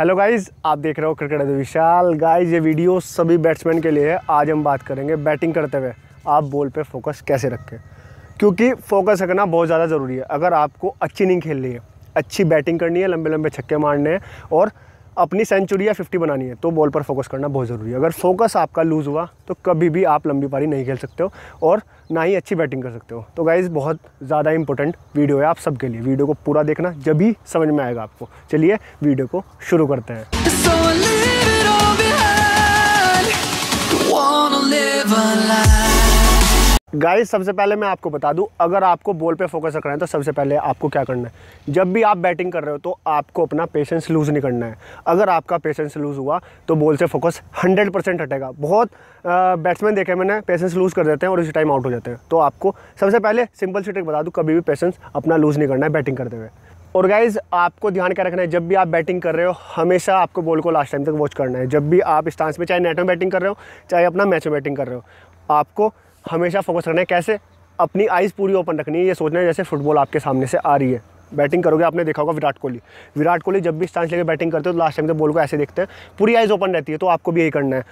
hello guys आप देख रहे हो क्रिकेट विशाल गाइस ये वीडियो सभी बैट्समैन के लिए है आज हम बात करेंगे बैटिंग करते हुए आप बॉल पे फोकस कैसे रखें क्योंकि फोकस रखना बहुत ज़्यादा ज़रूरी है अगर आपको अच्छी इनिंग खेलनी है अच्छी बैटिंग करनी है लंबे लंबे छक्के मारने हैं और अपनी सेंचुरी या फिफ्टी बनानी है तो बॉल पर फोकस करना बहुत ज़रूरी है अगर फोकस आपका लूज़ हुआ तो कभी भी आप लंबी पारी नहीं खेल सकते हो और ना ही अच्छी बैटिंग कर सकते हो तो गाइज़ बहुत ज़्यादा इंपॉर्टेंट वीडियो है आप सबके लिए वीडियो को पूरा देखना जब भी समझ में आएगा आपको चलिए वीडियो को शुरू करते हैं so गाइस सबसे पहले मैं आपको बता दूं अगर आपको बॉल पे फोकस रखना है तो सबसे पहले आपको क्या करना है जब भी आप बैटिंग कर रहे हो तो आपको अपना पेशेंस लूज़ नहीं करना है अगर आपका पेशेंस लूज़ हुआ तो बॉल से फोकस 100 परसेंट हटेगा बहुत बैट्समैन देखे मैंने पेशेंस लूज़ कर देते हैं और उसी टाइम आउट हो जाते हैं तो आपको सबसे पहले सिंपल सी ट्रिक बता दूँ कभी भी पेशेंस अपना लूज़ नहीं करना है बैटिंग करते हुए और गाइज आपको ध्यान क्या रखना है जब भी आप बैटिंग कर रहे हो हमेशा आपको बॉल को लास्ट टाइम तक वॉच करना है जब भी आप स्टांस में चाहे नेट में बैटिंग कर रहे हो चाहे अपना मैच में बैटिंग कर रहे हो आपको हमेशा फोकस रखना है कैसे अपनी आइज़ पूरी ओपन रखनी है ये सोचना है जैसे फुटबॉल आपके सामने से आ रही है बैटिंग करोगे आपने देखा होगा विराट कोहली विराट कोहली जब भी चांस लेकर बैटिंग करते हो तो लास्ट टाइम तो बॉल को ऐसे देखते हैं पूरी आइज़ ओपन रहती है तो आपको भी यही करना है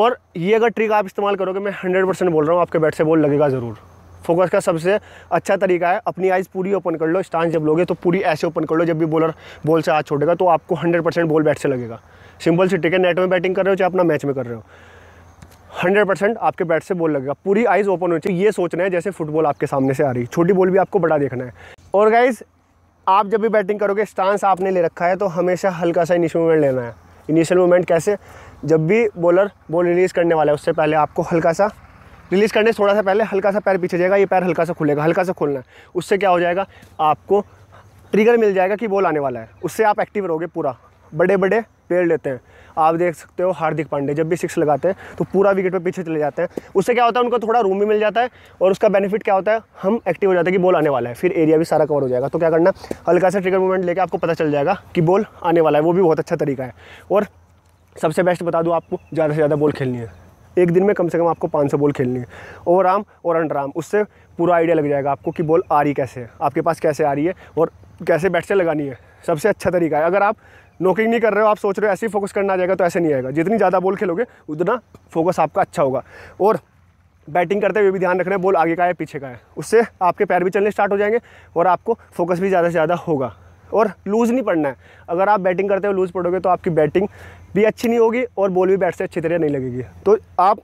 और ये अगर ट्रिक आप इस्तेमाल करोगे मैं हंड्रेड परसेंट बोल रहा हूँ आपके बैट से बॉल लगेगा ज़रूर फोकस का सबसे अच्छा तरीका है अपनी आइज़ पूरी ओपन कर लो स्टांस जब लोगे तो पूरी ऐसे ओपन कर लो जब भी बॉलर बॉल से हाथ छोड़ेगा तो आपको हंड्रेड परसेंट बॉल बैट से लगेगा सिंपल सी ट्रिक है नेट में बैटिंग कर रहे हो चाहे अपना मैच में कर रहे हो हंड्रेड परसेंट आपके बैट से बॉल लगेगा पूरी आइज़ ओपन होनी चाहिए ये सोचना है जैसे फुटबॉल आपके सामने से आ रही छोटी बॉल भी आपको बड़ा देखना है और गाइज़ आप जब भी बैटिंग करोगे स्टांस आपने ले रखा है तो हमेशा हल्का सा इनिशियल मूवमेंट लेना है इनिशियल मूवमेंट कैसे जब भी बॉलर बॉल रिलीज़ करने वाला है उससे पहले आपको हल्का सा रिलीज़ करने से थोड़ा सा पहले हल्का सा पैर पीछे जाएगा ये पैर हल्का सा खुलेगा हल्का सा खुलना है उससे क्या हो जाएगा आपको ट्रिगर मिल जाएगा कि बॉल आने वाला है उससे आप एक्टिव रहोगे पूरा बड़े बड़े पेड़ लेते हैं आप देख सकते हो हार्दिक पांडे जब भी सिक्स लगाते हैं तो पूरा विकेट पे पीछे चले जाते हैं उससे क्या होता है उनको थोड़ा रूम भी मिल जाता है और उसका बेनिफिट क्या होता है हम एक्टिव हो जाते हैं कि बॉल आने वाला है फिर एरिया भी सारा कवर हो जाएगा तो क्या करना हल्का सा ट्रिगर मूवमेंट लेकर आपको पता चल जाएगा कि बॉल आने वाला है वो भी बहुत अच्छा तरीका है और सबसे बेस्ट बता दूँ आपको ज़्यादा से ज़्यादा बॉल खेलनी है एक दिन में कम से कम आपको पाँच सौ बॉल खेलनी है ओवर आर्म और अंडर आर्म उससे पूरा आइडिया लग जाएगा आपको कि बॉल आ रही कैसे है आपके पास कैसे आ रही है और कैसे बैट से लगानी है सबसे अच्छा तरीका है अगर आप नोकिंग नहीं कर रहे हो आप सोच रहे हो ऐसे ही फोकस करना आ जाएगा तो ऐसे नहीं आएगा जितनी ज़्यादा बॉल खेलोगे उतना फोकस आपका अच्छा होगा और बैटिंग करते हुए भी ध्यान रखना है बॉल आगे का है पीछे का है उससे आपके पैर भी चलने स्टार्ट हो जाएंगे और आपको फोकस भी ज़्यादा से ज़्यादा होगा और लूज़ नहीं पड़ना है अगर आप बैटिंग करते हुए लूज़ पड़ोगे तो आपकी बैटिंग भी अच्छी नहीं होगी और बॉल भी बैट से अच्छी तरह नहीं लगेगी तो आप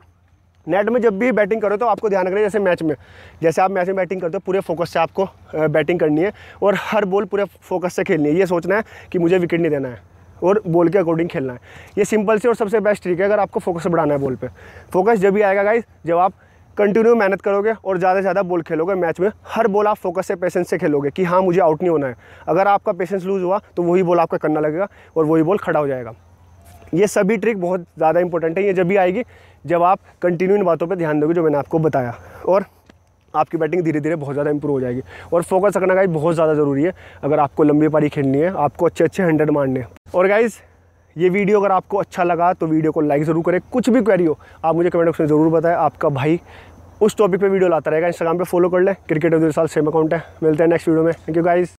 नेट में जब भी बैटिंग करो तो आपको ध्यान रखना जैसे मैच में जैसे आप मैच में बैटिंग करते हो पूरे फोकस से आपको बैटिंग करनी है और हर बॉल पूरे फोकस से खेलनी है ये सोचना है कि मुझे विकेट नहीं देना है और बॉल के अकॉर्डिंग खेलना है ये सिंपल से और सबसे बेस्ट ट्रिक है अगर आपको फोकस बढ़ाना है बॉल पर फोकस जब भी आएगा गाइज जब आप कंटिन्यू मेहनत करोगे और ज़्यादा से ज़्यादा बॉल खेलोगे मैच में हर बॉल आप फोकस से पेशेंस से खेलोगे कि हाँ मुझे आउट नहीं होना है अगर आपका पेशेंस लूज हुआ तो वही बॉल आपका करना लगेगा और वही बॉल खड़ा हो जाएगा ये सभी ट्रिक बहुत ज़्यादा इंपॉर्टेंट है ये जब भी आएगी जब आप कंटिन्यू इन बातों पर ध्यान दोगे जो मैंने आपको बताया और आपकी बैटिंग धीरे धीरे बहुत ज़्यादा इंप्रूव हो जाएगी और फोकस रखना गाइज बहुत ज़्यादा ज़रूरी है अगर आपको लंबी पारी खेलनी है आपको अच्छे अच्छे हंड्रेड मारने और गाइज़ ये वीडियो अगर आपको अच्छा लगा तो वीडियो को लाइक ज़रूर करें कुछ भी क्वेरी हो आप मुझे कमेंट बॉक्स में ज़रूर बताएं आपका भाई उस टॉपिक पे वीडियो लाता रहेगा इंस्टाग्राम पे फॉलो कर लें क्रिकेट ऑफ साल सेम अकाउंट है मिलते हैं नेक्स्ट वीडियो में थैंक यू गाइज़